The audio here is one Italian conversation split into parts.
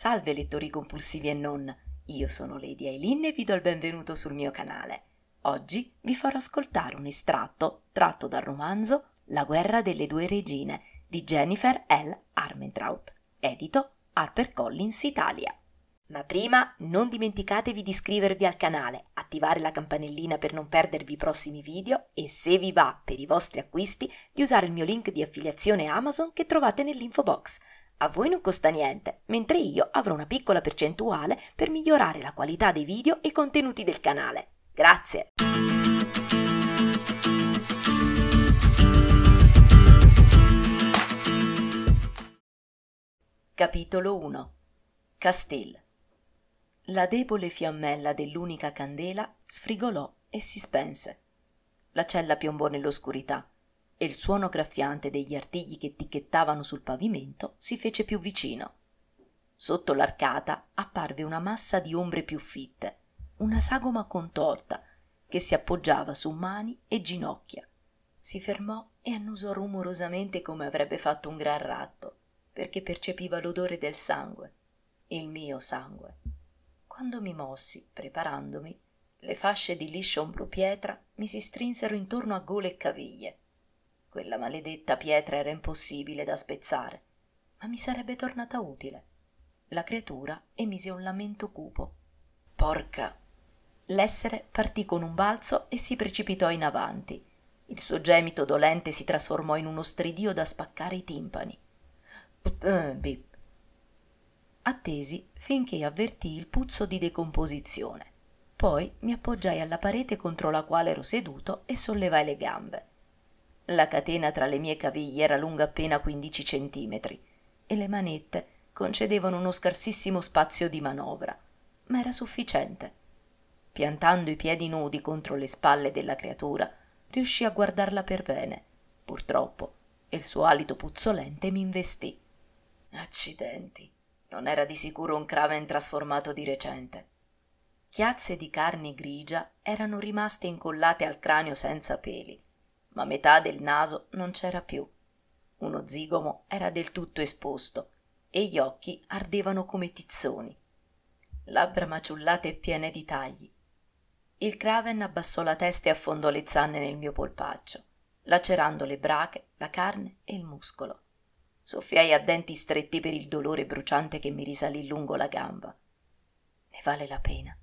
Salve lettori compulsivi e non, io sono Lady Aileen e vi do il benvenuto sul mio canale. Oggi vi farò ascoltare un estratto tratto dal romanzo La guerra delle due regine di Jennifer L. Armentrout, edito HarperCollins Italia. Ma prima non dimenticatevi di iscrivervi al canale, attivare la campanellina per non perdervi i prossimi video e se vi va per i vostri acquisti di usare il mio link di affiliazione Amazon che trovate nell'info box. A voi non costa niente, mentre io avrò una piccola percentuale per migliorare la qualità dei video e contenuti del canale. Grazie! Capitolo 1 Castel La debole fiammella dell'unica candela sfrigolò e si spense. La cella piombò nell'oscurità e il suono graffiante degli artigli che ticchettavano sul pavimento si fece più vicino. Sotto l'arcata apparve una massa di ombre più fitte, una sagoma contorta che si appoggiava su mani e ginocchia. Si fermò e annusò rumorosamente come avrebbe fatto un gran ratto, perché percepiva l'odore del sangue, il mio sangue. Quando mi mossi, preparandomi, le fasce di liscio ombro pietra mi si strinsero intorno a gola e caviglie quella maledetta pietra era impossibile da spezzare, ma mi sarebbe tornata utile. La creatura emise un lamento cupo. Porca! L'essere partì con un balzo e si precipitò in avanti. Il suo gemito dolente si trasformò in uno stridio da spaccare i timpani. Eh, bip. Attesi finché avvertii il puzzo di decomposizione. Poi mi appoggiai alla parete contro la quale ero seduto e sollevai le gambe. La catena tra le mie caviglie era lunga appena 15 centimetri e le manette concedevano uno scarsissimo spazio di manovra, ma era sufficiente. Piantando i piedi nudi contro le spalle della creatura, riuscì a guardarla per bene. Purtroppo, il suo alito puzzolente mi investì. Accidenti, non era di sicuro un craven trasformato di recente. Chiazze di carne grigia erano rimaste incollate al cranio senza peli ma metà del naso non c'era più. Uno zigomo era del tutto esposto e gli occhi ardevano come tizzoni. Labbra maciullate e piene di tagli. Il Craven abbassò la testa e affondò le zanne nel mio polpaccio, lacerando le brache, la carne e il muscolo. Soffiai a denti stretti per il dolore bruciante che mi risalì lungo la gamba. Ne vale la pena.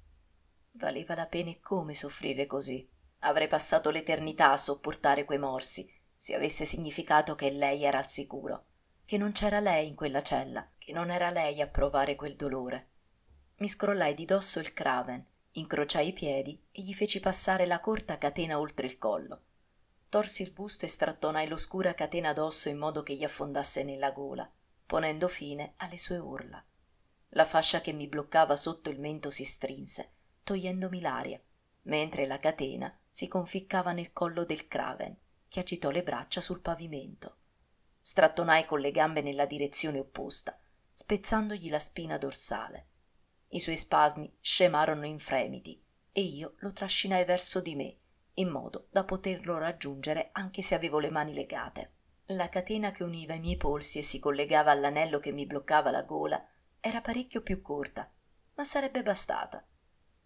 Valeva la pena e come soffrire così. Avrei passato l'eternità a sopportare quei morsi, se avesse significato che lei era al sicuro, che non c'era lei in quella cella, che non era lei a provare quel dolore. Mi scrollai di dosso il craven, incrociai i piedi e gli feci passare la corta catena oltre il collo. Torsi il busto e strattonai l'oscura catena d'osso in modo che gli affondasse nella gola, ponendo fine alle sue urla. La fascia che mi bloccava sotto il mento si strinse, togliendomi l'aria, mentre la catena si conficcava nel collo del Craven, che agitò le braccia sul pavimento. Strattonai con le gambe nella direzione opposta, spezzandogli la spina dorsale. I suoi spasmi scemarono in fremiti e io lo trascinai verso di me, in modo da poterlo raggiungere anche se avevo le mani legate. La catena che univa i miei polsi e si collegava all'anello che mi bloccava la gola era parecchio più corta, ma sarebbe bastata.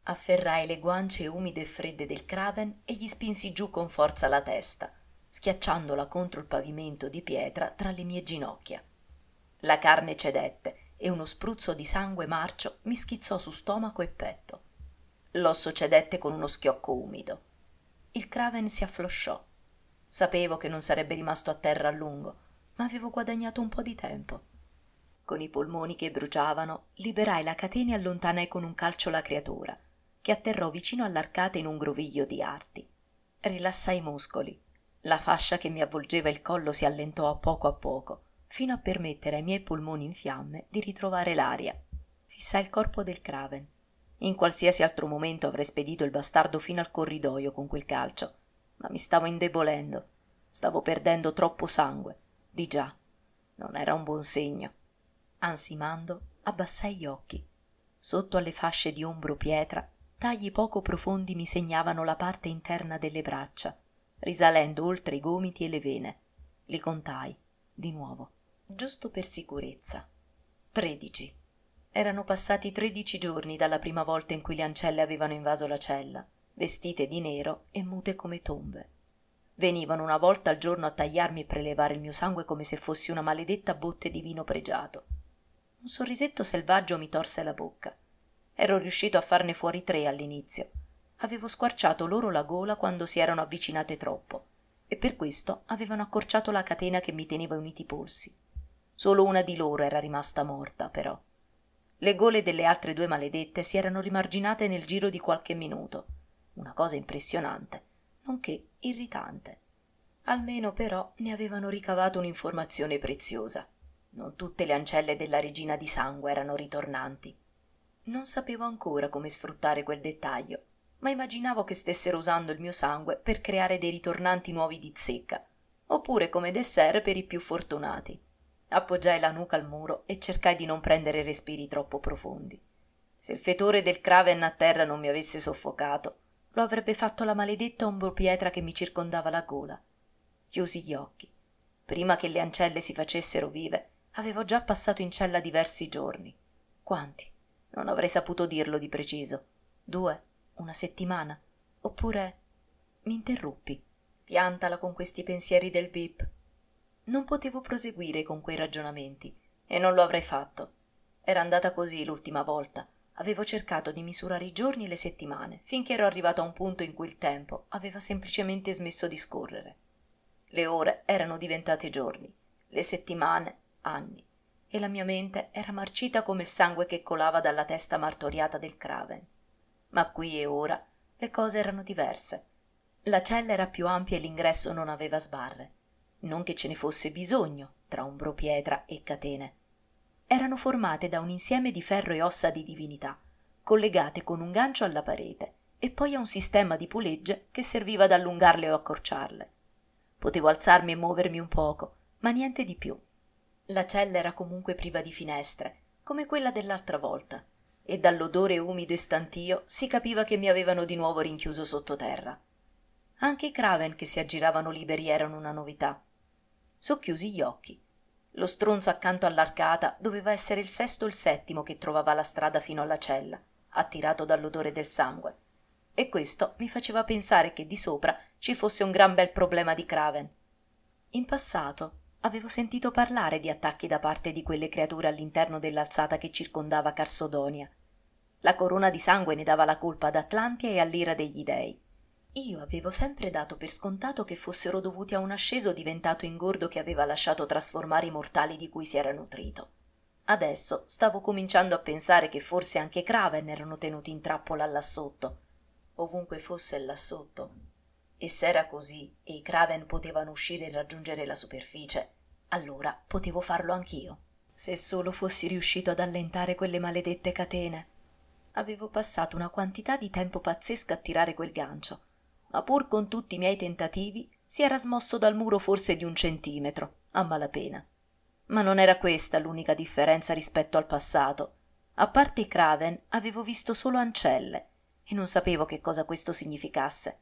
Afferrai le guance umide e fredde del craven e gli spinsi giù con forza la testa, schiacciandola contro il pavimento di pietra tra le mie ginocchia. La carne cedette e uno spruzzo di sangue marcio mi schizzò su stomaco e petto. L'osso cedette con uno schiocco umido. Il craven si afflosciò. Sapevo che non sarebbe rimasto a terra a lungo, ma avevo guadagnato un po' di tempo. Con i polmoni che bruciavano, liberai la catena e allontanai con un calcio la creatura che atterrò vicino all'arcata in un groviglio di arti. Rilassai i muscoli. La fascia che mi avvolgeva il collo si allentò a poco a poco, fino a permettere ai miei polmoni in fiamme di ritrovare l'aria. Fissai il corpo del Craven. In qualsiasi altro momento avrei spedito il bastardo fino al corridoio con quel calcio, ma mi stavo indebolendo. Stavo perdendo troppo sangue. Di già, non era un buon segno. Ansimando, abbassai gli occhi. Sotto alle fasce di ombro pietra tagli poco profondi mi segnavano la parte interna delle braccia, risalendo oltre i gomiti e le vene. Li contai, di nuovo, giusto per sicurezza. Tredici. Erano passati tredici giorni dalla prima volta in cui le ancelle avevano invaso la cella, vestite di nero e mute come tombe. Venivano una volta al giorno a tagliarmi e prelevare il mio sangue come se fossi una maledetta botte di vino pregiato. Un sorrisetto selvaggio mi torse la bocca Ero riuscito a farne fuori tre all'inizio. Avevo squarciato loro la gola quando si erano avvicinate troppo e per questo avevano accorciato la catena che mi teneva uniti i polsi. Solo una di loro era rimasta morta, però. Le gole delle altre due maledette si erano rimarginate nel giro di qualche minuto. Una cosa impressionante, nonché irritante. Almeno però ne avevano ricavato un'informazione preziosa. Non tutte le ancelle della regina di sangue erano ritornanti. Non sapevo ancora come sfruttare quel dettaglio, ma immaginavo che stessero usando il mio sangue per creare dei ritornanti nuovi di zecca, oppure come dessert per i più fortunati. Appoggiai la nuca al muro e cercai di non prendere respiri troppo profondi. Se il fetore del craven a terra non mi avesse soffocato, lo avrebbe fatto la maledetta ombropietra che mi circondava la gola. Chiusi gli occhi. Prima che le ancelle si facessero vive, avevo già passato in cella diversi giorni. Quanti? non avrei saputo dirlo di preciso due una settimana oppure m'interruppi piantala con questi pensieri del bip non potevo proseguire con quei ragionamenti e non lo avrei fatto era andata così l'ultima volta avevo cercato di misurare i giorni e le settimane finché ero arrivato a un punto in cui il tempo aveva semplicemente smesso di scorrere le ore erano diventate giorni le settimane anni e la mia mente era marcita come il sangue che colava dalla testa martoriata del Craven. Ma qui e ora le cose erano diverse. La cella era più ampia e l'ingresso non aveva sbarre. Non che ce ne fosse bisogno tra ombro pietra e catene. Erano formate da un insieme di ferro e ossa di divinità, collegate con un gancio alla parete e poi a un sistema di pulegge che serviva ad allungarle o accorciarle. Potevo alzarmi e muovermi un poco, ma niente di più. La cella era comunque priva di finestre, come quella dell'altra volta, e dall'odore umido e stantio si capiva che mi avevano di nuovo rinchiuso sottoterra. Anche i craven che si aggiravano liberi erano una novità. Socchiusi gli occhi. Lo stronzo accanto all'arcata doveva essere il sesto o il settimo che trovava la strada fino alla cella, attirato dall'odore del sangue. E questo mi faceva pensare che di sopra ci fosse un gran bel problema di craven. In passato Avevo sentito parlare di attacchi da parte di quelle creature all'interno dell'alzata che circondava Carsodonia. La corona di sangue ne dava la colpa ad Atlantia e all'ira degli dei. Io avevo sempre dato per scontato che fossero dovuti a un asceso diventato ingordo che aveva lasciato trasformare i mortali di cui si era nutrito. Adesso stavo cominciando a pensare che forse anche Craven erano tenuti in trappola là sotto. Ovunque fosse là sotto, e era così e i kraven potevano uscire e raggiungere la superficie allora potevo farlo anch'io se solo fossi riuscito ad allentare quelle maledette catene avevo passato una quantità di tempo pazzesca a tirare quel gancio ma pur con tutti i miei tentativi si era smosso dal muro forse di un centimetro a malapena ma non era questa l'unica differenza rispetto al passato a parte i kraven avevo visto solo ancelle e non sapevo che cosa questo significasse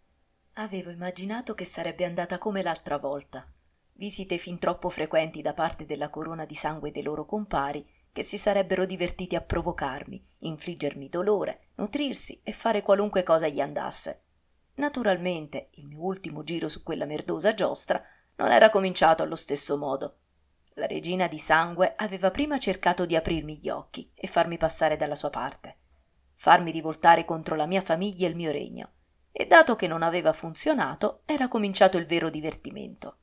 Avevo immaginato che sarebbe andata come l'altra volta. Visite fin troppo frequenti da parte della corona di sangue dei loro compari, che si sarebbero divertiti a provocarmi, infliggermi dolore, nutrirsi e fare qualunque cosa gli andasse. Naturalmente, il mio ultimo giro su quella merdosa giostra non era cominciato allo stesso modo. La regina di sangue aveva prima cercato di aprirmi gli occhi e farmi passare dalla sua parte, farmi rivoltare contro la mia famiglia e il mio regno e dato che non aveva funzionato era cominciato il vero divertimento.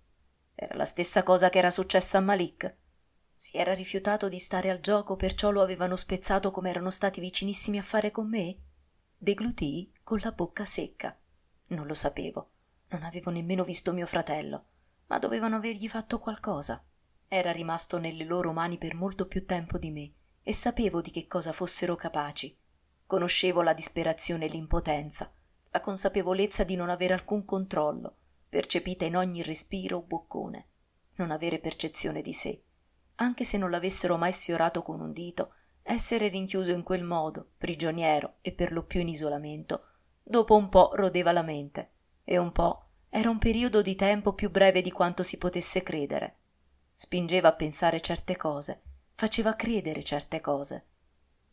Era la stessa cosa che era successa a Malik. Si era rifiutato di stare al gioco, perciò lo avevano spezzato come erano stati vicinissimi a fare con me? Deglutii con la bocca secca. Non lo sapevo. Non avevo nemmeno visto mio fratello, ma dovevano avergli fatto qualcosa. Era rimasto nelle loro mani per molto più tempo di me e sapevo di che cosa fossero capaci. Conoscevo la disperazione e l'impotenza, la consapevolezza di non avere alcun controllo, percepita in ogni respiro o boccone, non avere percezione di sé, anche se non l'avessero mai sfiorato con un dito, essere rinchiuso in quel modo, prigioniero e per lo più in isolamento, dopo un po' rodeva la mente, e un po' era un periodo di tempo più breve di quanto si potesse credere. Spingeva a pensare certe cose, faceva credere certe cose.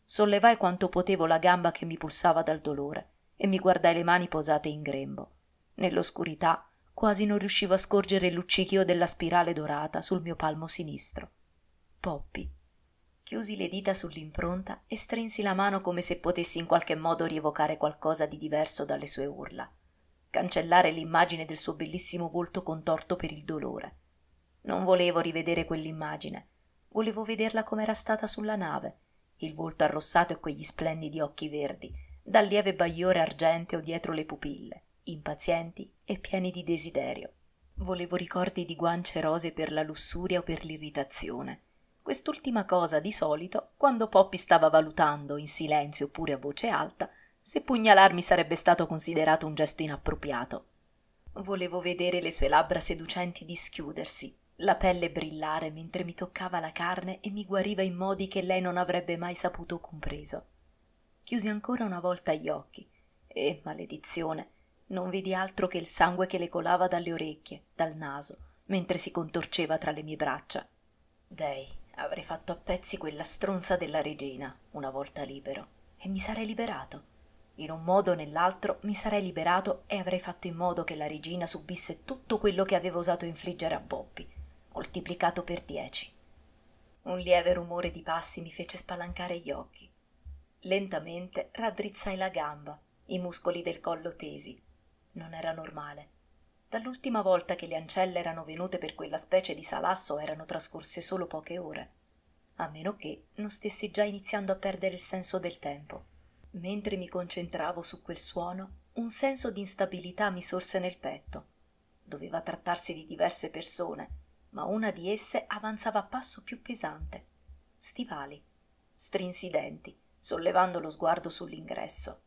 Sollevai quanto potevo la gamba che mi pulsava dal dolore e mi guardai le mani posate in grembo. Nell'oscurità quasi non riuscivo a scorgere il luccichio della spirale dorata sul mio palmo sinistro. Poppy. Chiusi le dita sull'impronta e strinsi la mano come se potessi in qualche modo rievocare qualcosa di diverso dalle sue urla, cancellare l'immagine del suo bellissimo volto contorto per il dolore. Non volevo rivedere quell'immagine, volevo vederla com'era stata sulla nave, il volto arrossato e quegli splendidi occhi verdi, dal lieve bagliore argenteo dietro le pupille, impazienti e pieni di desiderio. Volevo ricordi di guance rose per la lussuria o per l'irritazione. Quest'ultima cosa di solito, quando Poppy stava valutando, in silenzio oppure a voce alta, se pugnalarmi sarebbe stato considerato un gesto inappropriato. Volevo vedere le sue labbra seducenti dischiudersi, la pelle brillare mentre mi toccava la carne e mi guariva in modi che lei non avrebbe mai saputo compreso chiusi ancora una volta gli occhi e maledizione non vidi altro che il sangue che le colava dalle orecchie dal naso mentre si contorceva tra le mie braccia dèi avrei fatto a pezzi quella stronza della regina una volta libero e mi sarei liberato in un modo o nell'altro mi sarei liberato e avrei fatto in modo che la regina subisse tutto quello che avevo osato infliggere a Boppi, moltiplicato per dieci. Un lieve rumore di passi mi fece spalancare gli occhi. Lentamente raddrizzai la gamba, i muscoli del collo tesi. Non era normale. Dall'ultima volta che le ancelle erano venute per quella specie di salasso erano trascorse solo poche ore, a meno che non stessi già iniziando a perdere il senso del tempo. Mentre mi concentravo su quel suono, un senso di instabilità mi sorse nel petto. Doveva trattarsi di diverse persone, ma una di esse avanzava a passo più pesante. Stivali. Strinsi i denti sollevando lo sguardo sull'ingresso.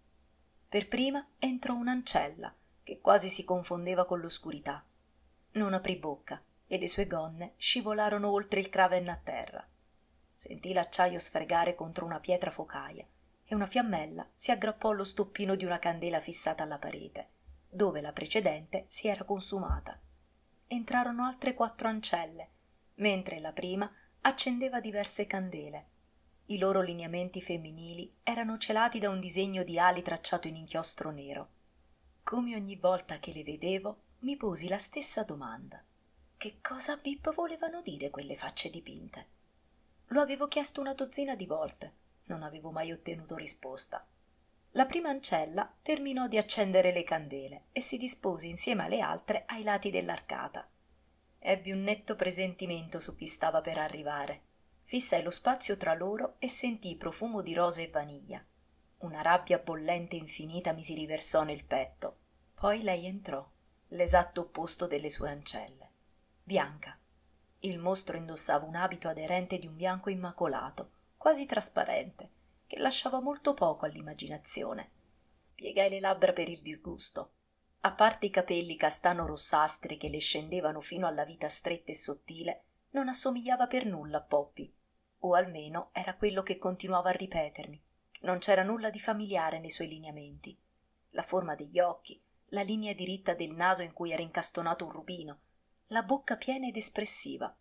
Per prima entrò un'ancella che quasi si confondeva con l'oscurità. Non aprì bocca e le sue gonne scivolarono oltre il craven a terra. Sentì l'acciaio sfregare contro una pietra focaia e una fiammella si aggrappò allo stoppino di una candela fissata alla parete, dove la precedente si era consumata. Entrarono altre quattro ancelle, mentre la prima accendeva diverse candele i loro lineamenti femminili erano celati da un disegno di ali tracciato in inchiostro nero. Come ogni volta che le vedevo, mi posi la stessa domanda. Che cosa Pip volevano dire quelle facce dipinte? Lo avevo chiesto una dozzina di volte, non avevo mai ottenuto risposta. La prima ancella terminò di accendere le candele e si dispose insieme alle altre ai lati dell'arcata. Ebbi un netto presentimento su chi stava per arrivare fissai lo spazio tra loro e sentii profumo di rose e vaniglia. Una rabbia bollente infinita mi si riversò nel petto. Poi lei entrò, l'esatto opposto delle sue ancelle. Bianca. Il mostro indossava un abito aderente di un bianco immacolato, quasi trasparente, che lasciava molto poco all'immaginazione. Piegai le labbra per il disgusto. A parte i capelli castano rossastri che le scendevano fino alla vita stretta e sottile, non assomigliava per nulla a Poppy, o almeno era quello che continuava a ripetermi. Non c'era nulla di familiare nei suoi lineamenti. La forma degli occhi, la linea diritta del naso in cui era incastonato un rubino, la bocca piena ed espressiva.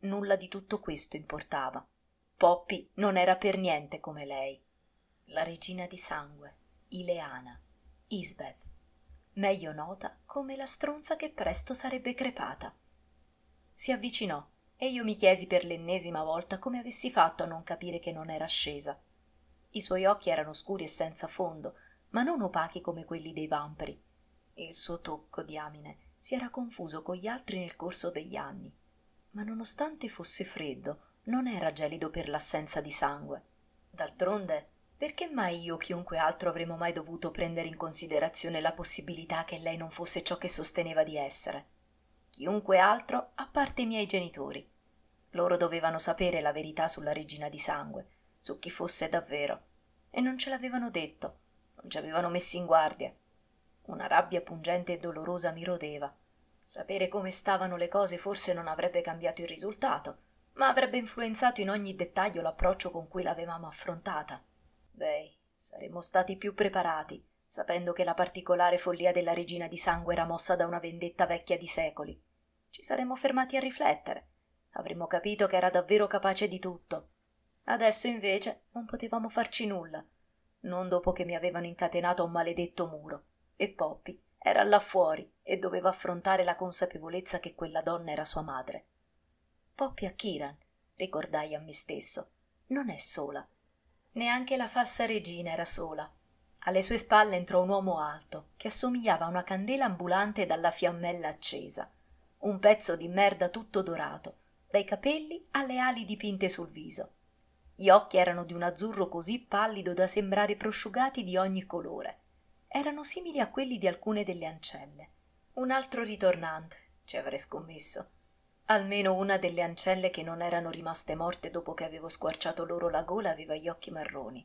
Nulla di tutto questo importava. Poppy non era per niente come lei. La regina di sangue, Ileana, Isbeth, meglio nota come la stronza che presto sarebbe crepata. Si avvicinò e io mi chiesi per l'ennesima volta come avessi fatto a non capire che non era scesa. I suoi occhi erano scuri e senza fondo, ma non opachi come quelli dei vamperi. Il suo tocco, diamine, si era confuso con gli altri nel corso degli anni, ma nonostante fosse freddo, non era gelido per l'assenza di sangue. D'altronde, perché mai io o chiunque altro avremmo mai dovuto prendere in considerazione la possibilità che lei non fosse ciò che sosteneva di essere? Chiunque altro, a parte i miei genitori. Loro dovevano sapere la verità sulla regina di sangue, su chi fosse davvero. E non ce l'avevano detto, non ci avevano messi in guardia. Una rabbia pungente e dolorosa mi rodeva. Sapere come stavano le cose forse non avrebbe cambiato il risultato, ma avrebbe influenzato in ogni dettaglio l'approccio con cui l'avevamo affrontata. Dei, saremmo stati più preparati, sapendo che la particolare follia della regina di sangue era mossa da una vendetta vecchia di secoli. Ci saremmo fermati a riflettere, avremmo capito che era davvero capace di tutto. Adesso invece non potevamo farci nulla, non dopo che mi avevano incatenato a un maledetto muro. E Poppy era là fuori e doveva affrontare la consapevolezza che quella donna era sua madre. Poppy a Kiran, ricordai a me stesso, non è sola. Neanche la falsa regina era sola. Alle sue spalle entrò un uomo alto, che assomigliava a una candela ambulante dalla fiammella accesa. Un pezzo di merda tutto dorato, dai capelli alle ali dipinte sul viso. Gli occhi erano di un azzurro così pallido da sembrare prosciugati di ogni colore. Erano simili a quelli di alcune delle ancelle. Un altro ritornante, ci avrei scommesso. Almeno una delle ancelle che non erano rimaste morte dopo che avevo squarciato loro la gola aveva gli occhi marroni.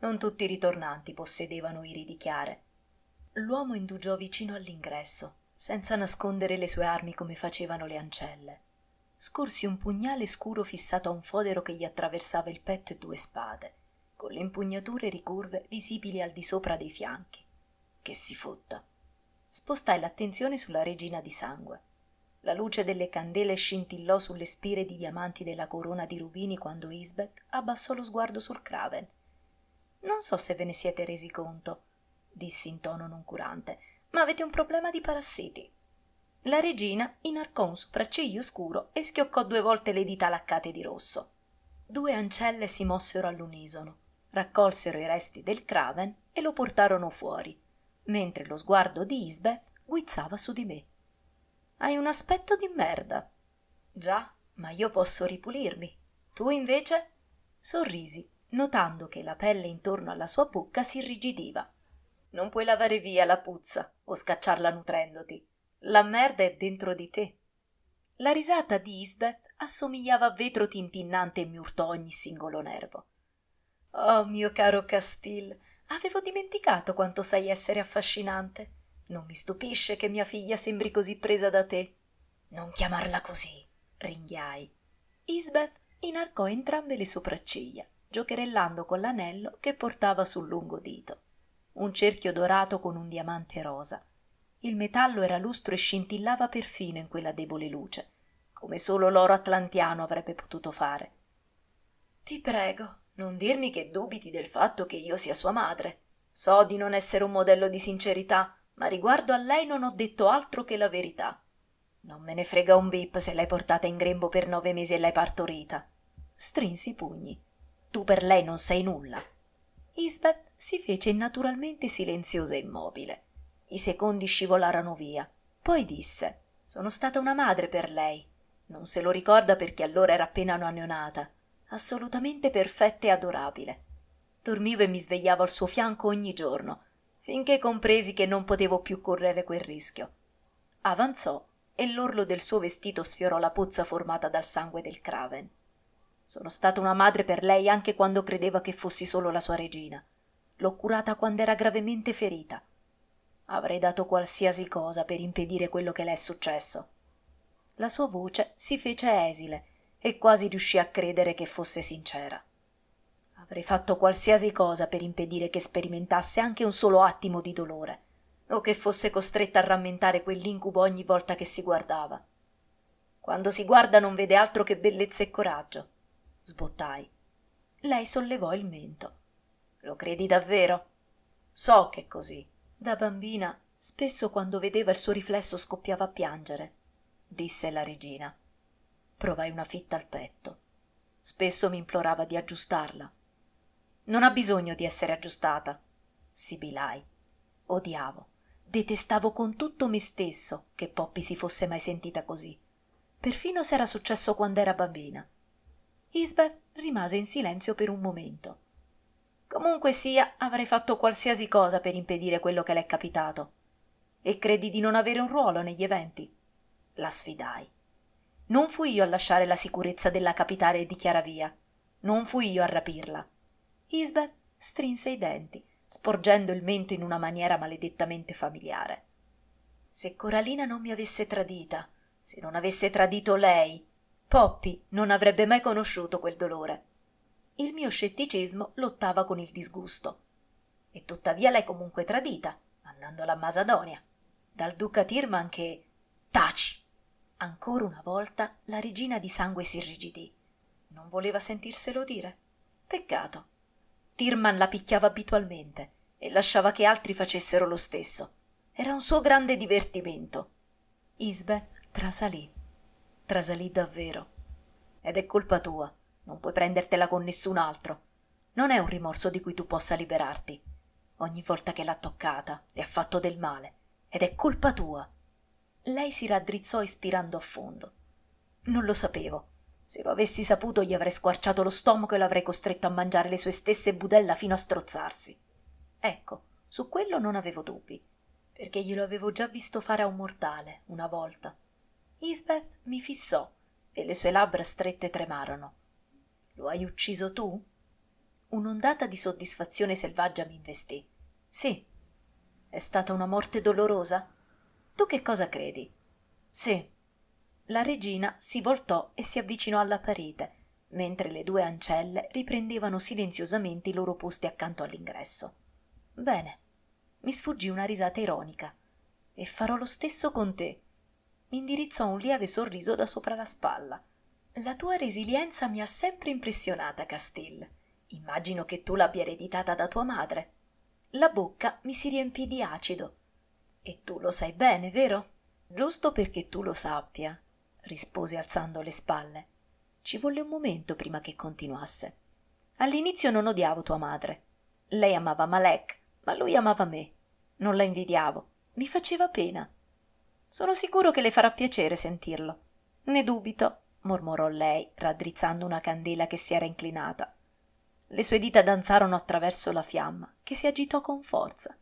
Non tutti i ritornanti possedevano iridi chiare. L'uomo indugiò vicino all'ingresso, senza nascondere le sue armi come facevano le ancelle scorsi un pugnale scuro fissato a un fodero che gli attraversava il petto e due spade con le impugnature ricurve visibili al di sopra dei fianchi che si fotta spostai l'attenzione sulla regina di sangue la luce delle candele scintillò sulle spire di diamanti della corona di rubini quando Isbeth abbassò lo sguardo sul Craven. Non so se ve ne siete resi conto, dissi in tono noncurante, ma avete un problema di parassiti la regina inarcò un sopracciglio scuro e schioccò due volte le dita laccate di rosso. Due ancelle si mossero all'unisono, raccolsero i resti del craven e lo portarono fuori, mentre lo sguardo di Isbeth guizzava su di me. Hai un aspetto di merda. Già, ma io posso ripulirmi. Tu invece? Sorrisi, notando che la pelle intorno alla sua bocca si irrigidiva. Non puoi lavare via la puzza o scacciarla nutrendoti. La merda è dentro di te. La risata di Isbeth assomigliava a vetro tintinnante e mi urtò ogni singolo nervo. Oh mio caro Castille, avevo dimenticato quanto sai essere affascinante. Non mi stupisce che mia figlia sembri così presa da te. Non chiamarla così, ringhiai. Isbeth inarcò entrambe le sopracciglia, giocherellando con l'anello che portava sul lungo dito. Un cerchio dorato con un diamante rosa il metallo era lustro e scintillava perfino in quella debole luce, come solo l'oro atlantiano avrebbe potuto fare. Ti prego, non dirmi che dubiti del fatto che io sia sua madre. So di non essere un modello di sincerità, ma riguardo a lei non ho detto altro che la verità. Non me ne frega un bip se l'hai portata in grembo per nove mesi e l'hai partorita. Strinsi i pugni. Tu per lei non sei nulla. Isbeth si fece naturalmente silenziosa e immobile. I secondi scivolarono via. Poi disse: Sono stata una madre per lei. Non se lo ricorda perché allora era appena una neonata. Assolutamente perfetta e adorabile. Dormivo e mi svegliavo al suo fianco ogni giorno, finché compresi che non potevo più correre quel rischio. Avanzò e l'orlo del suo vestito sfiorò la pozza formata dal sangue del Craven. Sono stata una madre per lei anche quando credeva che fossi solo la sua regina. L'ho curata quando era gravemente ferita Avrei dato qualsiasi cosa per impedire quello che le è successo. La sua voce si fece esile e quasi riuscì a credere che fosse sincera. Avrei fatto qualsiasi cosa per impedire che sperimentasse anche un solo attimo di dolore, o che fosse costretta a rammentare quell'incubo ogni volta che si guardava. Quando si guarda non vede altro che bellezza e coraggio. Sbottai. Lei sollevò il mento. Lo credi davvero? So che è così da bambina spesso quando vedeva il suo riflesso scoppiava a piangere disse la regina provai una fitta al petto spesso m'implorava di aggiustarla non ha bisogno di essere aggiustata sibilai odiavo detestavo con tutto me stesso che Poppy si fosse mai sentita così perfino se era successo quando era bambina Isbeth rimase in silenzio per un momento Comunque sia, avrei fatto qualsiasi cosa per impedire quello che le è capitato. E credi di non avere un ruolo negli eventi? La sfidai. Non fui io a lasciare la sicurezza della capitale di Chiaravia. Non fui io a rapirla. Isbeth strinse i denti, sporgendo il mento in una maniera maledettamente familiare. Se Coralina non mi avesse tradita, se non avesse tradito lei, Poppi non avrebbe mai conosciuto quel dolore il mio scetticismo lottava con il disgusto. E tuttavia l'hai comunque tradita, mandandola a Masadonia. Dal duca Tirman che. Taci! Ancora una volta la regina di sangue si irrigidì. Non voleva sentirselo dire. Peccato. Tirman la picchiava abitualmente e lasciava che altri facessero lo stesso. Era un suo grande divertimento. Isbeth trasalì. Trasalì davvero. Ed è colpa tua non puoi prendertela con nessun altro. Non è un rimorso di cui tu possa liberarti. Ogni volta che l'ha toccata le ha fatto del male ed è colpa tua. Lei si raddrizzò ispirando a fondo. Non lo sapevo. Se lo avessi saputo gli avrei squarciato lo stomaco e l'avrei costretto a mangiare le sue stesse budella fino a strozzarsi. Ecco, su quello non avevo dubbi, perché glielo avevo già visto fare a un mortale una volta. Isbeth mi fissò e le sue labbra strette tremarono. Lo hai ucciso tu? Un'ondata di soddisfazione selvaggia mi investì. Sì. È stata una morte dolorosa? Tu che cosa credi? Sì. La regina si voltò e si avvicinò alla parete, mentre le due ancelle riprendevano silenziosamente i loro posti accanto all'ingresso. Bene. Mi sfuggì una risata ironica. E farò lo stesso con te. Mi indirizzò un lieve sorriso da sopra la spalla. La tua resilienza mi ha sempre impressionata, Castell. Immagino che tu l'abbia ereditata da tua madre. La bocca mi si riempì di acido. E tu lo sai bene, vero? Giusto perché tu lo sappia, rispose alzando le spalle. Ci volle un momento prima che continuasse. All'inizio non odiavo tua madre. Lei amava Malek, ma lui amava me. Non la invidiavo, mi faceva pena. Sono sicuro che le farà piacere sentirlo. Ne dubito mormorò lei, raddrizzando una candela che si era inclinata. Le sue dita danzarono attraverso la fiamma, che si agitò con forza.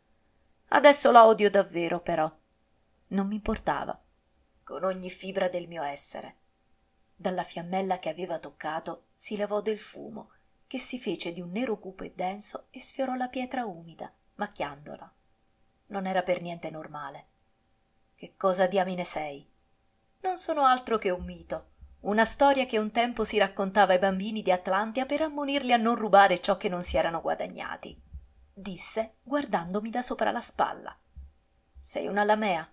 Adesso la odio davvero, però. Non mi importava. Con ogni fibra del mio essere. Dalla fiammella che aveva toccato si levò del fumo, che si fece di un nero cupo e denso e sfiorò la pietra umida, macchiandola. Non era per niente normale. Che cosa diamine sei? Non sono altro che un mito, una storia che un tempo si raccontava ai bambini di Atlantia per ammonirli a non rubare ciò che non si erano guadagnati. Disse, guardandomi da sopra la spalla. Sei una lamea.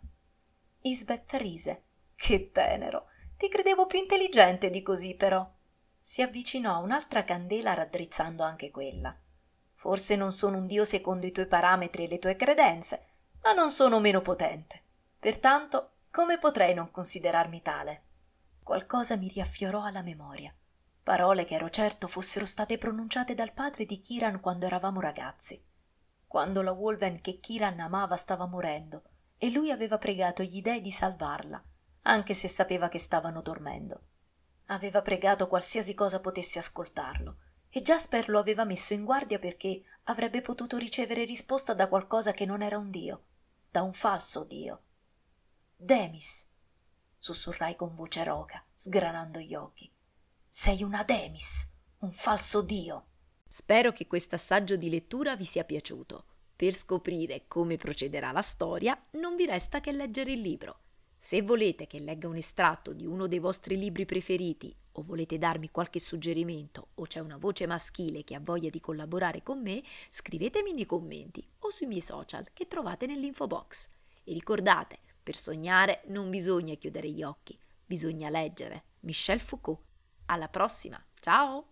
Isbeth rise. Che tenero. Ti credevo più intelligente di così, però. Si avvicinò a un'altra candela raddrizzando anche quella. Forse non sono un dio secondo i tuoi parametri e le tue credenze, ma non sono meno potente. Pertanto, come potrei non considerarmi tale? qualcosa mi riaffiorò alla memoria. Parole che ero certo fossero state pronunciate dal padre di Kiran quando eravamo ragazzi. Quando la Wolven che Kiran amava stava morendo e lui aveva pregato gli dei di salvarla, anche se sapeva che stavano dormendo. Aveva pregato qualsiasi cosa potesse ascoltarlo e Jasper lo aveva messo in guardia perché avrebbe potuto ricevere risposta da qualcosa che non era un dio, da un falso dio. Demis, sussurrai con voce roca sgranando gli occhi sei una demis un falso dio spero che questo assaggio di lettura vi sia piaciuto per scoprire come procederà la storia non vi resta che leggere il libro se volete che legga un estratto di uno dei vostri libri preferiti o volete darmi qualche suggerimento o c'è una voce maschile che ha voglia di collaborare con me, scrivetemi nei commenti o sui miei social che trovate nell'info box. E ricordate, per sognare non bisogna chiudere gli occhi, bisogna leggere. Michel Foucault. Alla prossima, ciao!